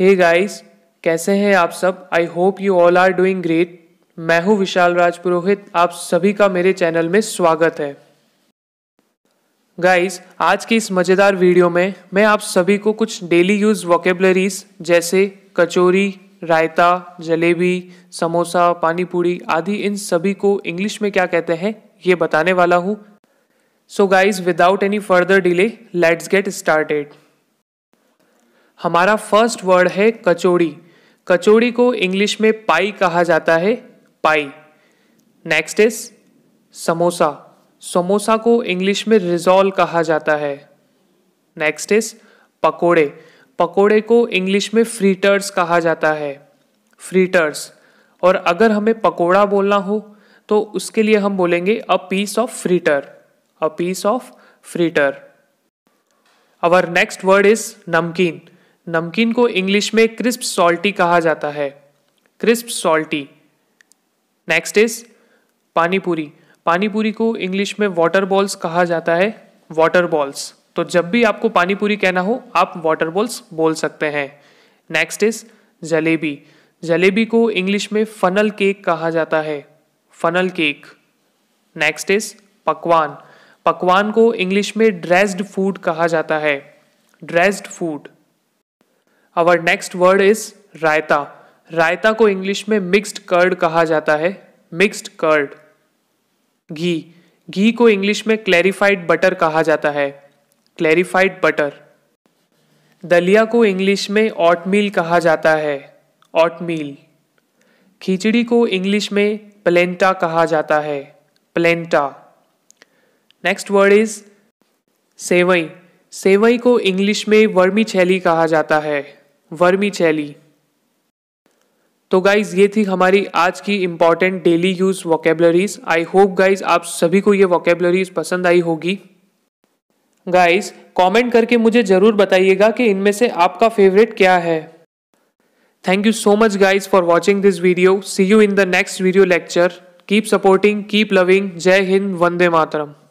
hey guys कैसे हैं आप सब I hope you all are doing great मैं हूं विशाल राज पुरोहित आप सभी का मेरे चैनल में स्वागत है गाइस आज की इस मज़ेदार वीडियो में मैं आप सभी को कुछ डेली यूज वोकेबलरीज जैसे कचोरी रायता जलेबी समोसा पानी पूरी आदि इन सभी को इंग्लिश में क्या कहते हैं ये बताने वाला हूँ so guys without any further delay let's get started हमारा फर्स्ट वर्ड है कचौड़ी कचौड़ी को इंग्लिश में पाई कहा जाता है pie next is samosa samosa को इंग्लिश में रिजॉल कहा जाता है नेक्स्ट इज पकोड़े पकोड़े को इंग्लिश में फ्रीटर्स कहा जाता है फ्रीटर्स और अगर हमें पकोड़ा बोलना हो तो उसके लिए हम बोलेंगे a piece of fritter a piece of fritter our next word is namkeen namkeen को इंग्लिश में क्रिस्प सॉल्टी कहा जाता है crisp salty next is panipuri panipuri को इंग्लिश में वाटर बॉल्स कहा जाता है वाटर बॉल्स तो जब भी आपको पानीपुरी कहना हो आप वाटर बॉल्स बोल सकते हैं नेक्स्ट इज जलेबी जलेबी को इंग्लिश में फनल केक कहा जाता है फनल केक नेक्स्ट इज पकवान पकवान को इंग्लिश में ड्रेस्ड फूड कहा जाता है dressed food our next word is raita raita को इंग्लिश में मिक्स्ड कर्ड कहा जाता है मिक्स्ड कर्ड घी घी को इंग्लिश में क्लैरिफाइड बटर कहा जाता है क्लैरिफाइड बटर दलिया को इंग्लिश में ऑटमील कहा जाता है ऑटमील खिचड़ी को इंग्लिश में प्लेंटा कहा जाता है polenta next word is sevai sevai को इंग्लिश में वर्मी छैली कहा जाता है वर्मी चैली तो गाइज ये थी हमारी आज की important daily use vocabularies I hope guys आप सभी को ये वोकेबलरीज पसंद आई होगी गाइज कमेंट करके मुझे ज़रूर बताइएगा कि इनमें से आपका फेवरेट क्या है thank you so much guys for watching this video see you in the next video lecture keep supporting keep loving Jai Hind Vande Mataram